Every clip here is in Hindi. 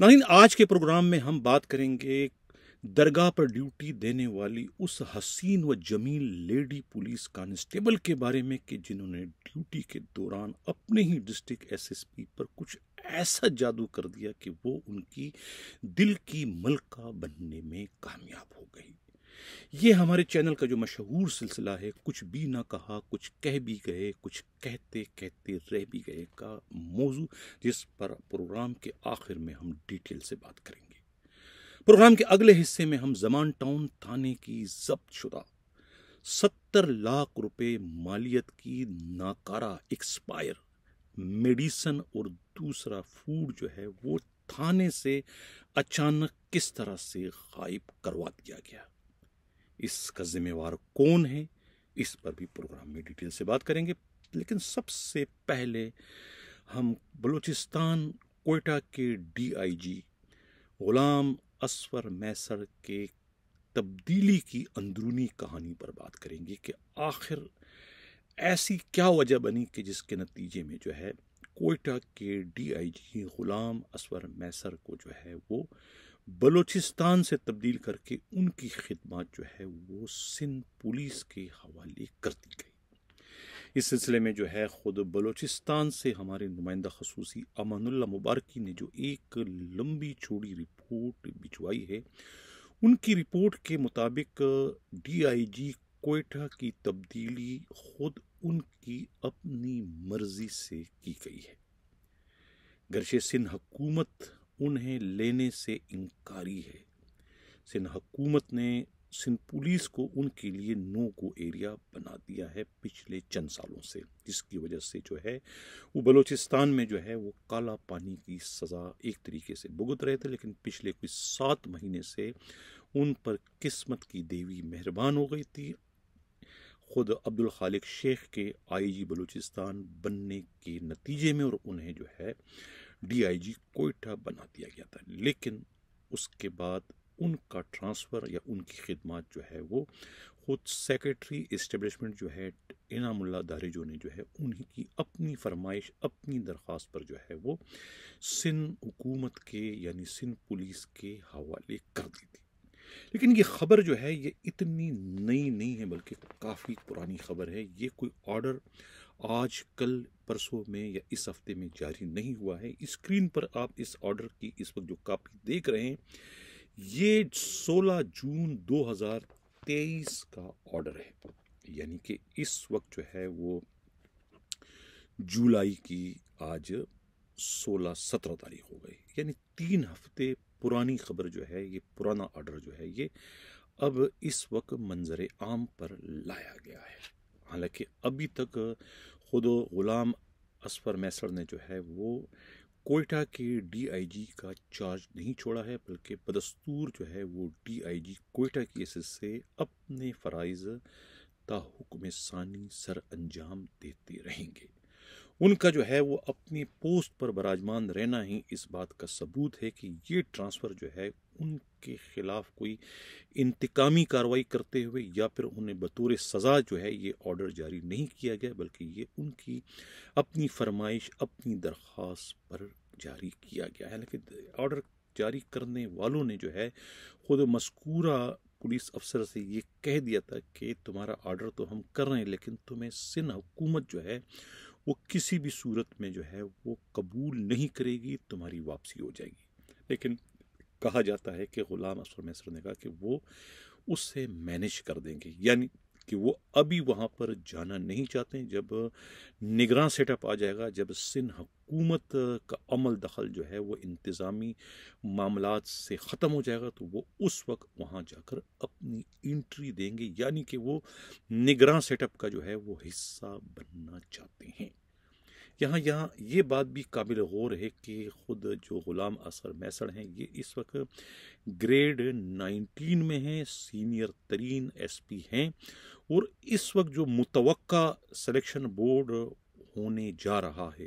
नाइन आज के प्रोग्राम में हम बात करेंगे दरगाह पर ड्यूटी देने वाली उस हसीन व जमील लेडी पुलिस कांस्टेबल के बारे में कि जिन्होंने ड्यूटी के दौरान अपने ही डिस्ट्रिक्ट एसएसपी पर कुछ ऐसा जादू कर दिया कि वो उनकी दिल की मलका बनने में कामयाब हो गई ये हमारे चैनल का जो मशहूर सिलसिला है कुछ भी ना कहा कुछ कह भी गए कुछ कहते कहते रह भी गए का मौजू जिस पर प्रोग्राम के आखिर में हम डिटेल से बात करेंगे प्रोग्राम के अगले हिस्से में हम जमान टाउन थाने की जब्त शुदा सत्तर लाख रुपए मालियत की नाकारा एक्सपायर मेडिसन और दूसरा फूड जो है वो थाने से अचानक किस तरह से गायब करवा दिया गया इसका जिम्मेवार कौन है इस पर भी प्रोग्राम में डिटेल से बात करेंगे लेकिन सबसे पहले हम बलूचिस्तान कोयटा के डीआईजी गुलाम असवर मैसर के तब्दीली की अंदरूनी कहानी पर बात करेंगे कि आखिर ऐसी क्या वजह बनी कि जिसके नतीजे में जो है कोयटा के डीआईजी गुलाम असवर मैसर को जो है वो बलूचिस्तान से तब्दील करके उनकी खिदमत जो है वो सिंध पुलिस के हवाले कर दी गई इस सिलसिले में जो है ख़ुद बलूचिस्तान से हमारे नुमाइंदा खसूसी अमानुल्ला मुबारकी ने जो एक लंबी चौड़ी रिपोर्ट भिजवाई है उनकी रिपोर्ट के मुताबिक डीआईजी कोयटा की तब्दीली खुद उनकी अपनी मर्जी से की गई है गर्शे सिंध हकूमत उन्हें लेने से इनकारी है सिंध हुकूमत ने सिंध पुलिस को उनके लिए नो को एरिया बना दिया है पिछले चंद सालों से जिसकी वजह से जो है वो बलूचिस्तान में जो है वो काला पानी की सज़ा एक तरीके से भुगत रहे थे लेकिन पिछले कुछ सात महीने से उन पर किस्मत की देवी मेहरबान हो गई थी ख़ुद अब्दुल खालिक शेख के आईजी बलूचिस्तान बनने के नतीजे में और उन्हें जो है डीआईजी कोयटा बना दिया गया था लेकिन उसके बाद उनका ट्रांसफ़र या उनकी खिदमत जो है वो खुद सेक्रेटरी इस्टेब्लिशमेंट जो है इनामुल्ला दारिजो ने जो है उन्हीं की अपनी फरमाइश अपनी दरख्वास्त पर जो है वो सिंध हुकूमत के यानी सिंध पुलिस के हवाले कर दी थी लेकिन ये खबर जो है ये इतनी नई नहीं है बल्कि काफ़ी पुरानी खबर है ये कोई ऑर्डर आज कल परसों में या इस हफ्ते में जारी नहीं हुआ है स्क्रीन पर आप इस ऑर्डर की इस वक्त जो कापी देख रहे हैं ये 16 जून 2023 का ऑर्डर है यानी कि इस वक्त जो है वो जुलाई की आज 16-17 तारीख हो गई यानी तीन हफ्ते पुरानी खबर जो है ये पुराना ऑर्डर जो है ये अब इस वक्त मंजर आम पर लाया गया है हालांकि अभी तक ख़ुद ग़ुलाम असफर मैसर ने जो है वो कोयटा के डीआईजी का चार्ज नहीं छोड़ा है बल्कि बदस्तूर जो है वो डीआईजी कोयटा केसेस से अपने फ़रज़ ताहुकम सानी सर अंजाम देते रहेंगे उनका जो है वो अपनी पोस्ट पर बराजमान रहना ही इस बात का सबूत है कि ये ट्रांसफ़र जो है उनके खिलाफ कोई इंतकामी कार्रवाई करते हुए या फिर उन्हें बतौर सज़ा जो है ये ऑर्डर जारी नहीं किया गया बल्कि ये उनकी अपनी फरमाइश अपनी दरख्वास्त पर जारी किया गया है लेकिन ऑर्डर जारी करने वालों ने जो है खुद मस्कूरा पुलिस अफसर से ये कह दिया था कि तुम्हारा ऑर्डर तो हम कर रहे हैं लेकिन तुम्हें सिंध हुकूमत जो है वो किसी भी सूरत में जो है वो कबूल नहीं करेगी तुम्हारी वापसी हो जाएगी लेकिन कहा जाता है कि ग़ुलाम असर मैसर ने कहा कि वो उससे मैनेज कर देंगे यानी कि वो अभी वहाँ पर जाना नहीं चाहते जब निगरान सेटअप आ जाएगा जब सिंध हकूमत का अमल दखल जो है वो इंतज़ामी मामला से ख़त्म हो जाएगा तो वो उस वक्त वहाँ जाकर अपनी इंट्री देंगे यानी कि वो निगरान सेटअप का जो है वो हिस्सा बनना चाहते हैं यहाँ यहाँ ये बात भी काबिल गौर है कि ख़ुद जो ग़ुलाम असर मैसर हैं ये इस वक्त ग्रेड नाइनटीन में हैं सीनियर तरीन एस पी हैं और इस वक्त जो मुतव सलेक्शन बोर्ड होने जा रहा है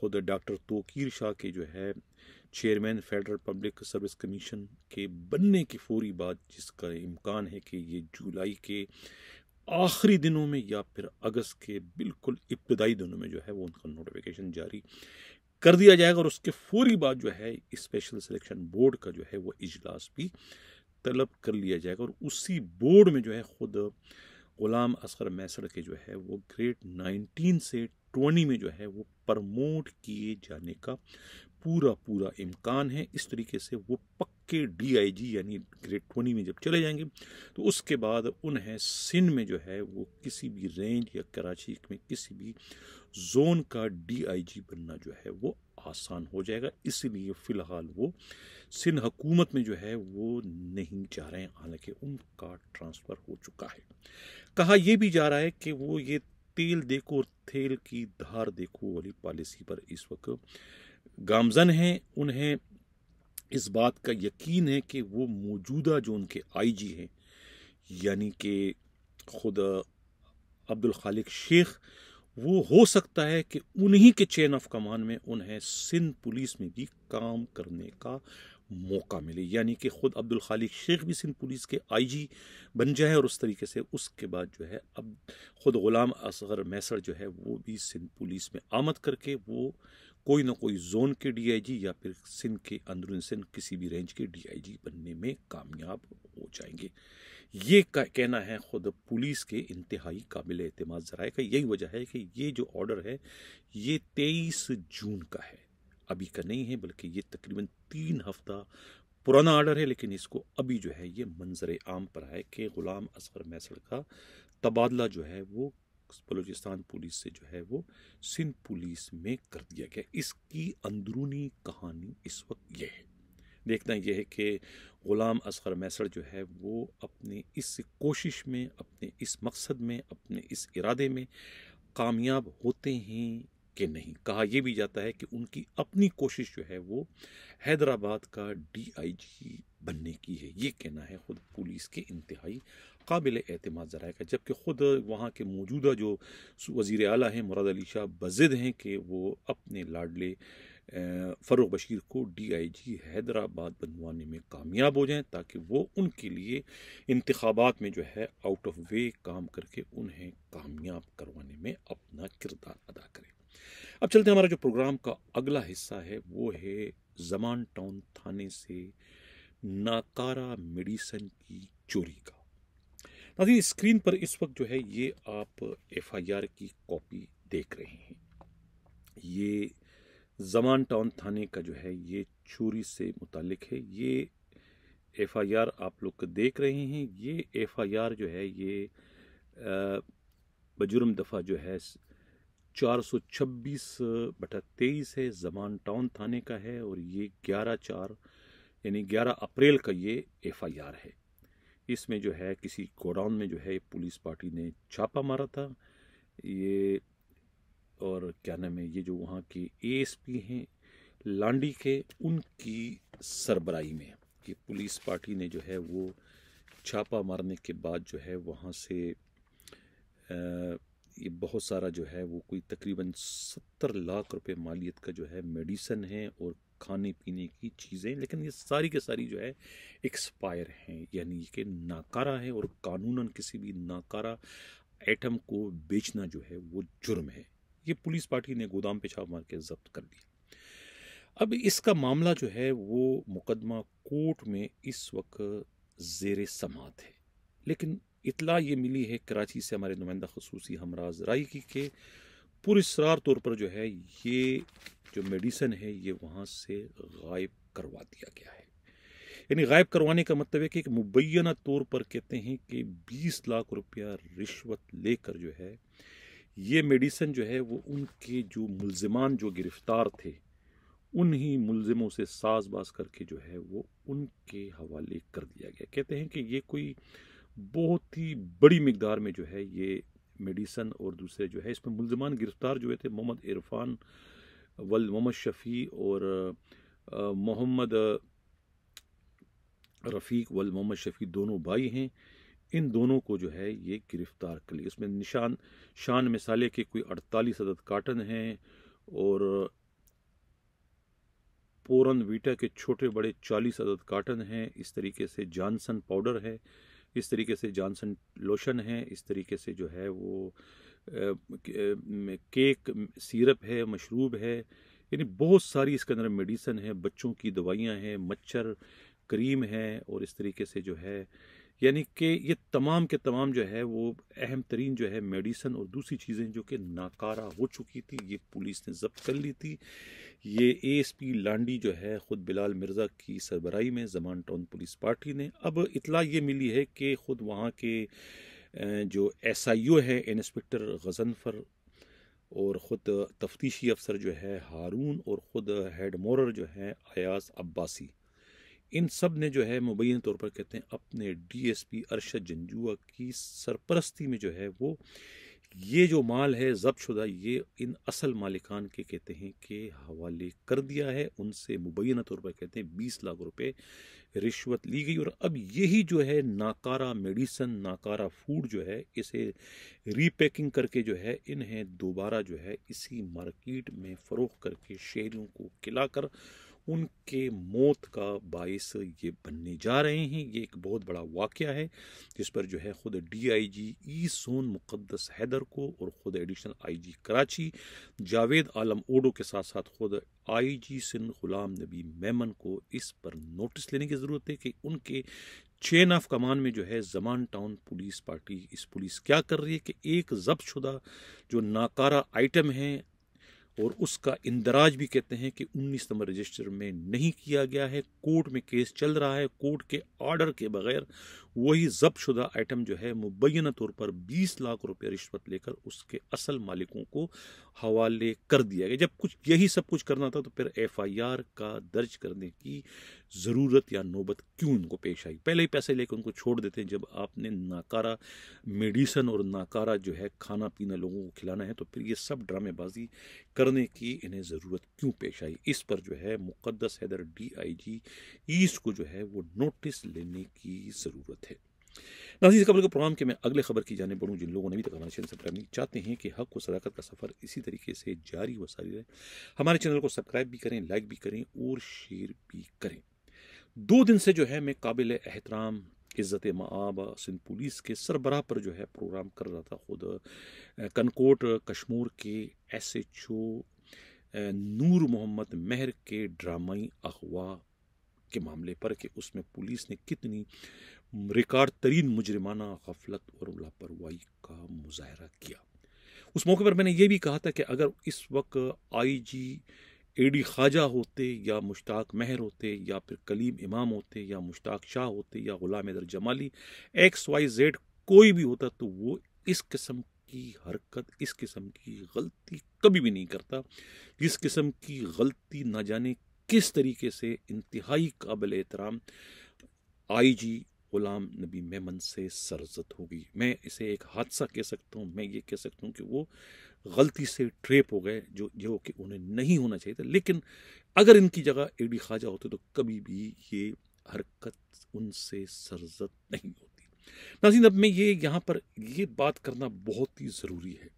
ख़ुद डॉक्टर तोकीर शाह के जो है chairman federal public service commission के बनने की फौरी बात जिसका इम्कान है कि ये जुलाई के आखिरी दिनों में या फिर अगस्त के बिल्कुल इब्तदाई दिनों में जो है वो उनका नोटिफिकेशन जारी कर दिया जाएगा और उसके फौरी बाद जो है स्पेशल सिलेक्शन बोर्ड का जो है वो इजलास भी तलब कर लिया जाएगा और उसी बोर्ड में जो है ख़ुद ग़ुलाम असगर मैसर के जो है वो ग्रेड नाइनटीन से ट्वेंटी में जो है वो प्रमोट किए जाने का पूरा पूरा इम्कान है इस तरीके से वो पक के डीआईजी यानी ग्रेड ट्वेंटी में जब चले जाएंगे तो उसके बाद उन्हें सिंध में जो है वो किसी भी रेंज या कराची में किसी भी जोन का डीआईजी बनना जो है वो आसान हो जाएगा इसलिए फ़िलहाल वो सिंध हुकूमत में जो है वो नहीं जा रहे हैं हालांकि उनका ट्रांसफ़र हो चुका है कहा यह भी जा रहा है कि वो ये तेल देखो और तेल की धार देखो वाली पॉलिसी पर इस वक्त गामजन हैं उन्हें इस बात का यकीन है कि वो मौजूदा जो उनके आईजी हैं यानी कि खुद अब्दुल खालिक शेख वो हो सकता है कि उन्हीं के चेन ऑफ कमान में उन्हें सिंध पुलिस में भी काम करने का मौका मिले यानी कि खुद अब्दुल खालिक शेख भी सिंध पुलिस के आईजी बन जाए और उस तरीके से उसके बाद जो है अब खुद ग़ुलाम असगर मैसर जो है वो भी सिंध पुलिस में आमद करके वो कोई ना कोई जोन के डीआईजी या फिर सिंध के अंदरून सिंध किसी भी रेंज के डीआईजी बनने में कामयाब हो जाएंगे ये कहना है खुद पुलिस के इंतहाई काबिल अतमाद ज़राए का यही वजह है कि ये जो ऑर्डर है ये तेईस जून का है अभी का नहीं है बल्कि ये तकरीबन तीन हफ्ता पुराना ऑर्डर है लेकिन इसको अभी जो है ये मंजर आम पर है कि ग़ुलाम असगर मैसर का तबादला जो है वो बलूचिस्तान पुलिस से जो है वो सिंध पुलिस में कर दिया गया इसकी अंदरूनी कहानी इस वक्त यह है देखना यह है कि ग़ुलाम असगर मैसर जो है वो अपने इस कोशिश में अपने इस मकसद में अपने इस इरादे में कामयाब होते हैं कि नहीं कहा यह भी जाता है कि उनकी अपनी कोशिश जो है वो हैदराबाद का डीआईजी बनने की है ये कहना है ख़ुद पुलिस के इंतहाई काबिल अतमाद ज़रा का जबकि ख़ुद वहाँ के मौजूदा जो वज़ी अली हैं मुराद अली शाह बज़द हैं कि वो अपने लाडले फ़रूख बशीर को डी आई जी हैदराबाद बनवाने में कामयाब हो जाएँ ताकि वो उनके लिए इंतबात में जो है आउट ऑफ वे काम करके उन्हें कामयाब करवाने में अपना किरदार अदा करें अब चलते हैं हमारा जो प्रोग्राम का अगला हिस्सा है वो है जमान टाउन थाने से नाकारा मेडिसन की चोरी का नाजी स्क्रीन पर इस वक्त जो है ये आप एफआईआर की कॉपी देख रहे हैं ये जमान टाउन थाने का जो है ये चोरी से मुतलक है ये एफआईआर आप लोग देख रहे हैं ये एफआईआर जो है ये बजुर्म दफ़ा जो है 426 बटा तेईस है जमान टाउन थाने का है और ये 11 चार यानी 11 अप्रैल का ये एफआईआर है इसमें जो है किसी गोडाउन में जो है पुलिस पार्टी ने छापा मारा था ये और क्या नाम है ये जो वहाँ के एएसपी हैं लांडी के उनकी सरबराही में कि पुलिस पार्टी ने जो है वो छापा मारने के बाद जो है वहाँ से ये बहुत सारा जो है वो कोई तकरीबन सत्तर लाख रुपए मालियत का जो है मेडिसन है और खाने पीने की चीज़ें लेकिन ये सारी के सारी जो है एक्सपायर हैं यानी कि नाकारा है और कानूनन किसी भी नाकारा एटम को बेचना जो है वो जुर्म है ये पुलिस पार्टी ने गोदाम पे छाप मार के जब्त कर दिया अब इसका मामला जो है वो मुकदमा कोर्ट में इस वक्त जेर समात है लेकिन इतला ये मिली है कराची से हमारे नुमाइंदा खसूसी हमराज राय की के पुरस्ार तौर पर जो है ये जो मेडिसन है ये वहाँ से गायब करवा दिया गया है यानी गायब करवाने का मतलब है कि एक मुबैना तौर पर कहते हैं कि 20 लाख रुपया रिश्वत लेकर जो है ये मेडिसन जो है वो उनके जो मुलजमान जो गिरफ्तार थे उन्हीं मुलजमों से साज बाज करके जो है वो उनके हवाले कर दिया गया कहते हैं कि ये कोई बहुत ही बड़ी मकदार में जो है ये मेडिसन और दूसरे जो है इसमें मुलजमान गिरफ्तार जो थे मोहम्मद इरफान वल मोहम्मद शफ़ी और मोहम्मद रफ़ीक वल मोहम्मद शफ़ी दोनों भाई हैं इन दोनों को जो है ये गिरफ़्तार कर लिया इसमें निशान शान मिसाले के कोई अड़तालीस अदद काटन हैं और पोरन वीटा के छोटे बड़े चालीस अदद काटन हैं इस तरीके से जानसन पाउडर है इस तरीके से जॉनसन लोशन है इस तरीके से जो है वो केक सिरप है मशरूब है यानी बहुत सारी इसके अंदर मेडिसन है बच्चों की दवाइयाँ हैं मच्छर क्रीम है और इस तरीके से जो है यानी कि ये तमाम के तमाम जो है वो अहम तरीन जो है मेडिसन और दूसरी चीज़ें जो कि नाकारा हो चुकी थी ये पुलिस ने जब्त कर ली थी ये एएसपी लांडी जो है ख़ुद बिलाल मिर्ज़ा की सरबराही में जमान टाउन पुलिस पार्टी ने अब इतला ये मिली है कि ख़ुद वहाँ के जो एस आई ओ हैं इंस्पेक्टर गजनफर और ख़ुद तफ्तीशी अफसर जो है हारून और ख़ुद हेड मोरर जो है अयाज अब्बासी इन सब ने जो है मुबैन तौर पर कहते हैं अपने डीएसपी अरशद जंजुआ की सरपरस्ती में जो है वो ये जो माल है जब्त शुदा ये इन असल मालिकान के कहते हैं कि हवाले कर दिया है उनसे मुबैना तौर पर कहते हैं बीस लाख रुपए रिश्वत ली गई और अब यही जो है नाकारा मेडिसन नाकारा फूड जो है इसे रीपैकिंग करके जो है इन्हें दोबारा जो है इसी मार्केट में फ़रोख करके शहरीों को खिलाकर कर उनके मौत का बायस ये बनने जा रहे हैं ये एक बहुत बड़ा वाक़ है जिस पर जो है ख़ुद डी आई जी ई सोन मुक़दस हैदर को और ख़ुद additional I G Karachi Javed Alam ओडो के साथ साथ ख़ुद आई जी सिंध गुलाम नबी मेमन को इस पर नोटिस लेने की ज़रूरत है कि उनके चेन ऑफ कमान में जो है जमान टाउन पुलिस पार्टी इस पुलिस क्या कर रही है कि एक जब्त शुदा जो नाकारा आइटम है और उसका इंदराज भी कहते हैं कि उन्नीस नंबर रजिस्टर में नहीं किया गया है कोर्ट में केस चल रहा है कोर्ट के ऑर्डर के बगैर वही जब्त शुदा आइटम जो है मुबैना तौर पर 20 लाख रुपये रिश्वत लेकर उसके असल मालिकों को हवाले कर दिया गया जब कुछ यही सब कुछ करना था तो फिर एफआईआर का दर्ज करने की ज़रूरत या नौबत क्यों उनको पेश आई पहले ही पैसे लेकर उनको छोड़ देते हैं जब आपने नाकारा मेडिसन और नाकारा जो है खाना पीना लोगों को खिलाना है तो फिर ये सब ड्रामेबाजी करने की इन्हें ज़रूरत क्यों पेश आई इस पर जो है Muqaddas Haider D I G east को जो है वो नोटिस लेने की ज़रूरत नाजी खबर के प्रोग्राम के मैं अगले खबर की जाने बढ़ूँ जिन लोगों ने भी तक हमारे चैनल सब्सक्राइब नहीं चाहते हैं कि हक व सदाकत का सफ़र इसी तरीके से जारी व सारी रहे हमारे चैनल को सब्सक्राइब भी करें लाइक भी करें और शेयर भी करें दो दिन से जो है मैं काबिल एहतराम इज़्ज़त मआब सिंध पुलिस के सरबराह पर जो है प्रोग्राम कर रहा था खुद कनकोट कश्मूर के S H O Noor Mohammad Mehar के ड्रामाई अगवा के मामले पर कि उसमें पुलिस ने कितनी रिकॉर्ड तरीन मुजरमाना गफलत और लापरवाही का मुजाहरा किया उस मौके पर मैंने ये भी कहा था कि अगर इस वक्त आई जी ए डी ख्वाजा होते या मुश्ताक महर होते या फिर कलीम इमाम होते या मुश्ताक शाह होते या Ghulam Haider Jamali X Y Z कोई भी होता तो वो इस किस्म की हरकत इस किस्म की गलती कभी भी नहीं करता इस किस्म की गलती ना जाने किस तरीके से इंतहाई काबिल एहतराम आई जी ग़ुलाम नबी मेमन से सरजत होगी मैं इसे एक हादसा कह सकता हूँ मैं ये कह सकता हूँ कि वो गलती से ट्रेप हो गए जो जो कि उन्हें नहीं होना चाहिए था लेकिन अगर इनकी जगह एडी खाजा होते तो कभी भी ये हरकत उनसे सरजत नहीं होती नाजीन अब मैं ये यहाँ पर ये बात करना बहुत ही ज़रूरी है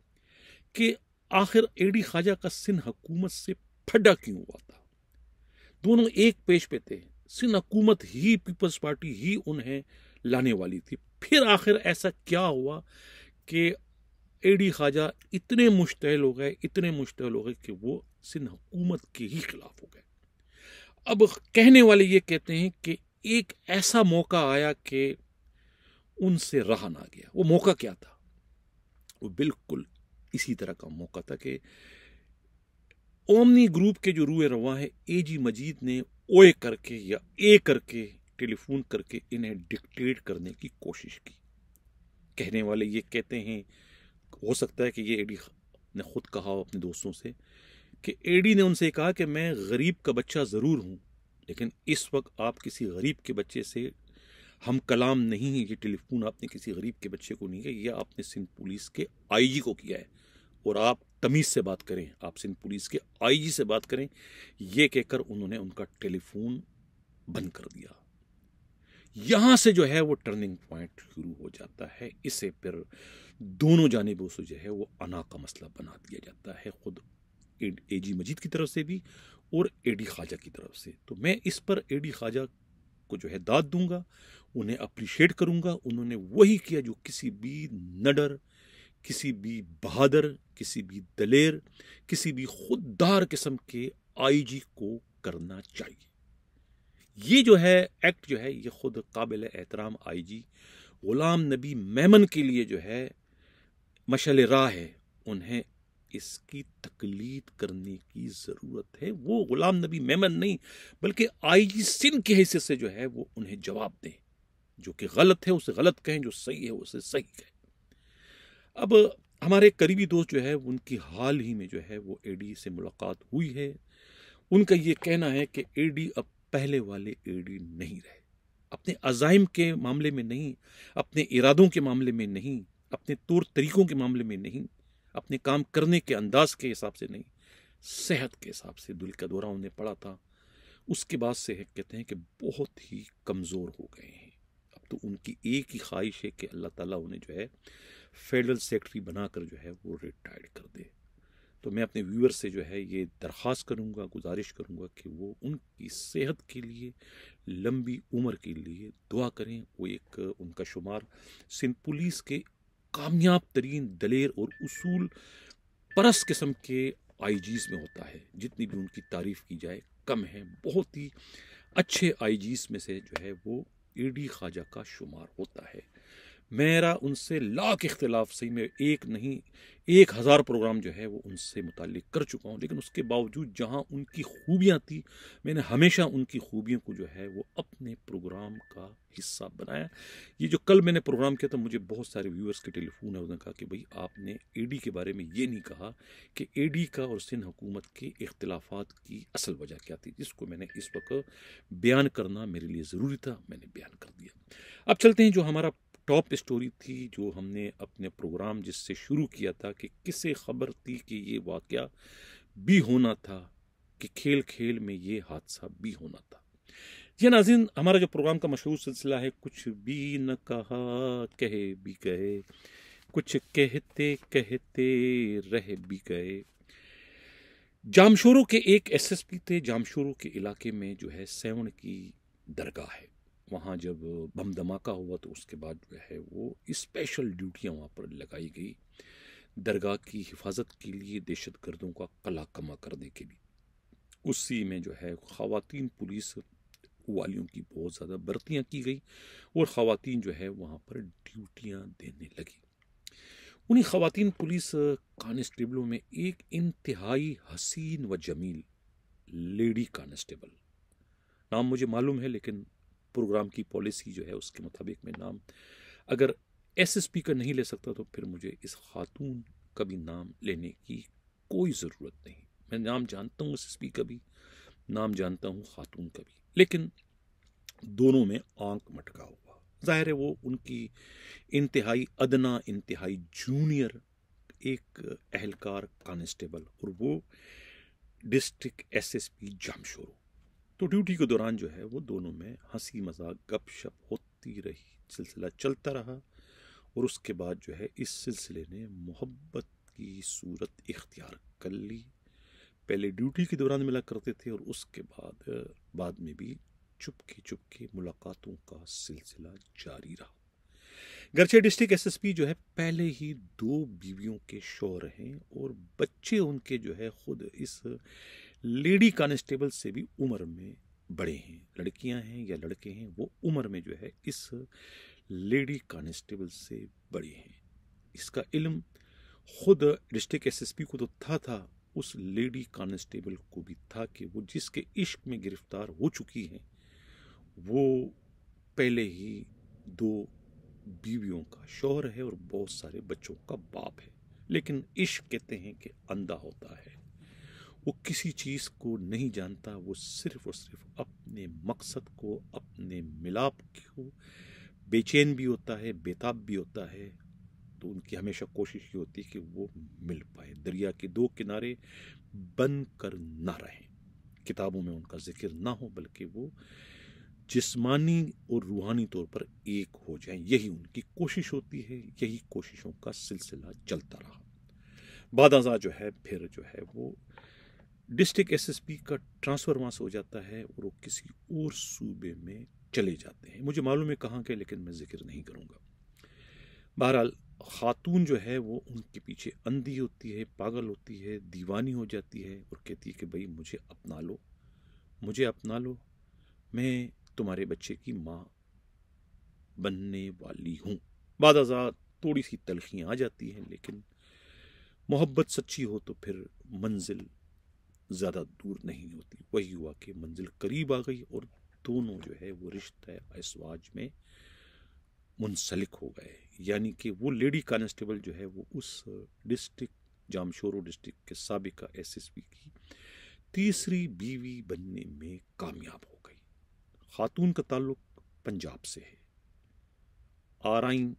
कि आखिर एडी खाजा का सिन हकूमत से फड्डा क्यों हुआ था दोनों एक पेश पे थे सिनकूमत ही पीपल्स पार्टी ही उन्हें लाने वाली थी फिर आखिर ऐसा क्या हुआ कि ए डी ख्वाजा इतने मुश्तल हो गए इतने मुश्तल हो गए कि वो सिंध हुकूमत के ही खिलाफ हो गए अब कहने वाले ये कहते हैं कि एक ऐसा मौका आया कि उनसे रहा ना गया वो मौका क्या था वो बिल्कुल इसी तरह का मौका था कि ओमनी ग्रुप के जो रूए रवा है ए जी मजीद ने ओए करके या ए करके टेलीफोन करके इन्हें डिक्टेट करने की कोशिश की कहने वाले ये कहते हैं हो सकता है कि ये एडी ने खुद कहा हो अपने दोस्तों से कि एडी ने उनसे कहा कि मैं गरीब का बच्चा ज़रूर हूँ लेकिन इस वक्त आप किसी गरीब के बच्चे से हम कलाम नहीं है ये टेलीफोन आपने किसी गरीब के बच्चे को नहीं किया ये आपने सिंध पुलिस के आईजी को किया है और आप तमीज़ से बात करें आप सिंध पुलिस के आईजी से बात करें कह कहकर उन्होंने उनका टेलीफोन बंद कर दिया यहाँ से जो है वो टर्निंग पॉइंट शुरू हो जाता है इसे फिर दोनों जानबों से जो है वो अना का मसला बना दिया जाता है खुद ए जी मजीद की तरफ से भी और ए डी ख्वाजा की तरफ से तो मैं इस पर ए डी ख्वाजा को जो है दाद दूंगा उन्हें अप्रिशिएट करूंगा उन्होंने वही किया जो किसी भी नडर किसी भी बहादुर किसी भी दलेर किसी भी खुददार किस्म के आईजी को करना चाहिए ये जो है एक्ट जो है ये खुद काबिल एहतराम आईजी ग़ुलाम नबी मेमन के लिए जो है मशल राह है उन्हें इसकी तकलीद करने की ज़रूरत है वो ग़ुलाम नबी मेमन नहीं बल्कि आईजी सिंह के हिस्से से जो है वो उन्हें जवाब दें जो कि गलत है उसे गलत कहें जो सही है उसे सही कहें अब हमारे करीबी दोस्त जो है उनकी हाल ही में जो है वो एडी से मुलाकात हुई है उनका ये कहना है कि एडी अब पहले वाले एडी नहीं रहे अपने अजाइम के मामले में नहीं अपने इरादों के मामले में नहीं अपने तौर तरीक़ों के मामले में नहीं अपने काम करने के अंदाज के हिसाब से नहीं सेहत के हिसाब से दिल का दौरा उन्हें पड़ा था उसके बाद से है कहते हैं कि बहुत ही कमज़ोर हो गए हैं अब तो उनकी एक ही ख्वाहिश है कि अल्लाह ताला उन्हें जो है फेडरल सेक्रेटरी बनाकर जो है वो रिटायर्ड कर दे तो मैं अपने व्यूअर से जो है ये दरख्वास्त करूँगा गुजारिश करूँगा कि वो उनकी सेहत के लिए लंबी उम्र के लिए दुआ करें वो एक उनका शुमार सिंध पुलिस के कामयाब तरीन दलेर और उसूल परस किस्म के आईजीज़ में होता है जितनी भी उनकी तारीफ़ की जाए कम है बहुत ही अच्छे आईजीज़ में से जो है वो ईडी ख्वाजा का शुमार होता है मेरा उनसे लाख इख्तलाफ सही मैं एक नहीं एक हज़ार प्रोग्राम जो है वो उनसे मुतल कर चुका हूँ लेकिन उसके बावजूद जहाँ उनकी खूबियाँ थी मैंने हमेशा उनकी खूबियों को जो है वो अपने प्रोग्राम का हिस्सा बनाया ये जो कल मैंने प्रोग्राम किया था मुझे बहुत सारे व्यूअर्स के टेलीफोन है उन्होंने कहा कि भाई आपने एडी के बारे में ये नहीं कहा कि एडी का और सिंध हुकूमत के अख्तिलाफ़ की असल वजह क्या थी जिसको मैंने इस वक्त बयान करना मेरे लिए ज़रूरी था मैंने बयान कर दिया अब चलते हैं जो हमारा टॉप स्टोरी थी जो हमने अपने प्रोग्राम जिससे शुरू किया था कि किसे खबर थी कि ये वाक़ भी होना था कि खेल खेल में ये हादसा भी होना था ये नाजिन हमारा जो प्रोग्राम का मशहूर सिलसिला है कुछ भी न कहा कहे भी गए कुछ कहते कहते रह भी गए जामशोरों के एक एसएसपी थे जामशोरों के इलाके में जो है सेवन की दरगाह है वहाँ जब बम धमाका हुआ तो उसके बाद जो है वो स्पेशल ड्यूटियाँ वहाँ पर लगाई गई दरगाह की हिफाजत के लिए दहशत गर्दों का कला कमा करने के लिए उसी में जो है ख़वान पुलिस वालियों की बहुत ज़्यादा बर्तियाँ की गई और ख़वान जो है वहाँ पर ड्यूटियाँ देने लगी उन्हीं खातन पुलिस कॉन्स्टेबलों में एक इंतहाई हसीन व जमील लेडी कॉन्स्टेबल नाम मुझे मालूम है लेकिन प्रोग्राम की पॉलिसी जो है उसके मुताबिक मैं नाम अगर एसएसपी का नहीं ले सकता तो फिर मुझे इस खातून का भी नाम लेने की कोई ज़रूरत नहीं मैं नाम जानता हूँ एस का भी नाम जानता हूँ खातून का भी लेकिन दोनों में आंख मटका हुआ ज़ाहिर है वो उनकी इंतहाई अदना इंतहाई जूनियर एक अहलकार कॉन्स्टेबल और वो डिस्ट्रिक्ट एसएसपी जामशोर तो ड्यूटी के दौरान जो है वो दोनों में हंसी मजाक गप शप होती रही सिलसिला चलता रहा और उसके बाद जो है इस सिलसिले ने मोहब्बत की सूरत इख्तियार कर ली पहले ड्यूटी के दौरान मिला करते थे और उसके बाद बाद में भी चुपके चुपके मुलाकातों का सिलसिला जारी रहा गरचे डिस्ट्रिक्ट एसएसपी जो है पहले ही दो बीवियों के शोर हैं और बच्चे उनके जो है खुद इस लेडी कांस्टेबल से भी उम्र में बड़े हैं लड़कियां हैं या लड़के हैं वो उम्र में जो है इस लेडी कांस्टेबल से बड़े हैं इसका इल्म खुद डिस्ट्रिक्ट एसएसपी को तो था था उस लेडी कांस्टेबल को भी था कि वो जिसके इश्क में गिरफ्तार हो चुकी हैं वो पहले ही दो बीवियों का शोहर है और बहुत सारे बच्चों का बाप है लेकिन इश्क कहते हैं कि अंधा होता है वो किसी चीज़ को नहीं जानता वो सिर्फ और सिर्फ अपने मकसद को अपने मिलाप को बेचैन भी होता है बेताब भी होता है तो उनकी हमेशा कोशिश ये होती है कि वो मिल पाए दरिया के दो किनारे बन कर ना रहें किताबों में उनका जिक्र ना हो बल्कि वो जिस्मानी और रूहानी तौर पर एक हो जाएं यही उनकी कोशिश होती है यही कोशिशों का सिलसिला चलता रहा बाद जो है फिर जो है वो डिस्ट्रिक्ट एसएसपी का ट्रांसफ़र वहाँ से हो जाता है और वो किसी और सूबे में चले जाते हैं मुझे मालूम है कहाँ के लेकिन मैं जिक्र नहीं करूँगा बहरहाल खातून जो है वो उनके पीछे अंधी होती है पागल होती है दीवानी हो जाती है और कहती है कि भाई मुझे अपना लो मुझे अपना लो मैं तुम्हारे बच्चे की माँ बनने वाली हूँ बाद आज़ाद थोड़ी सी तलखियाँ आ जाती हैं लेकिन मोहब्बत सच्ची हो तो फिर मंजिल ज़्यादा दूर नहीं होती वही हुआ कि मंजिल करीब आ गई और दोनों जो है वो रिश्ते ऐसवाज में मुंसलिक हो गए यानी कि वो लेडी कांस्टेबल जो है वो उस डिस्ट्रिक्ट जामशोरो डिस्ट्रिक्ट के सबका पी की तीसरी बीवी बनने में कामयाब हो गई खातून का ताल्लुक पंजाब से है आरइन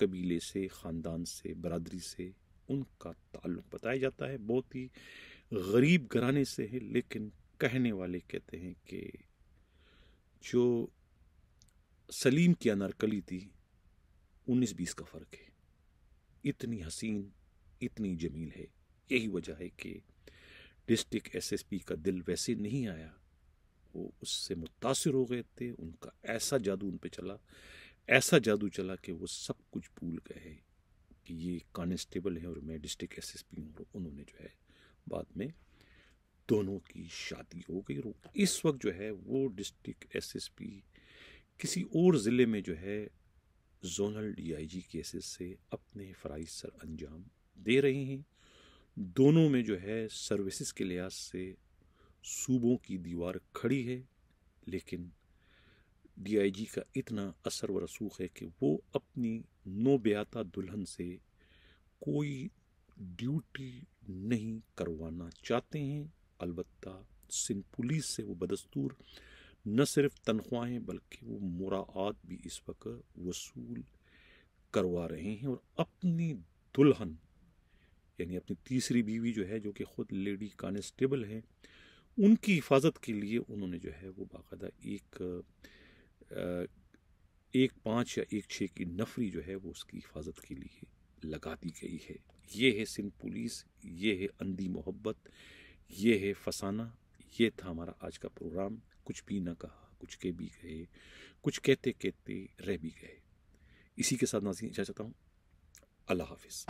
कबीले से ख़ानदान से बरदरी से उनका ताल्लुक बताया जाता है बहुत ही गरीब घराने से है लेकिन कहने वाले कहते हैं कि जो सलीम की अनारकली थी उन्नीस बीस का फ़र्क है इतनी हसीन इतनी जमील है यही वजह है कि डिस्ट्रिक्ट एसएसपी का दिल वैसे नहीं आया वो उससे मुतासर हो गए थे उनका ऐसा जादू उन पर चला ऐसा जादू चला कि वो सब कुछ भूल गए कि ये कॉन्स्टेबल हैं और मैं डिस्ट्रिक्ट एसएसपी हूँ उन्होंने जो है बाद में दोनों की शादी हो गई और इस वक्त जो है वो डिस्ट्रिक्ट एसएसपी किसी और ज़िले में जो है जोनल डीआईजी केसेस से अपने फ़राइज सर अंजाम दे रहे हैं दोनों में जो है सर्विसेज के लिहाज से सूबों की दीवार खड़ी है लेकिन डीआईजी का इतना असर व रसूख है कि वो अपनी नोब्याता दुल्हन से कोई ड्यूटी नहीं करवाना चाहते हैं अलबत् सिंध पुलिस से वो बदस्तूर न सिर्फ तनख्वाहें बल्कि वो मुराद भी इस वक्त वसूल करवा रहे हैं और अपनी दुल्हन यानी अपनी तीसरी बीवी जो है जो कि ख़ुद लेडी कांस्टेबल है उनकी हिफाजत के लिए उन्होंने जो है वो बाकायदा एक एक पाँच या एक छः की नफरी जो है वो उसकी हिफाजत के लिए लगा दी गई है ये है सिंध पुलिस ये है अंधी मोहब्बत ये है फसाना ये था हमारा आज का प्रोग्राम कुछ भी ना कहा कुछ के भी गए कुछ कहते कहते रह भी गए इसी के साथ नाजी इजाज़त चाहता हूँ अल्लाह हाफिज़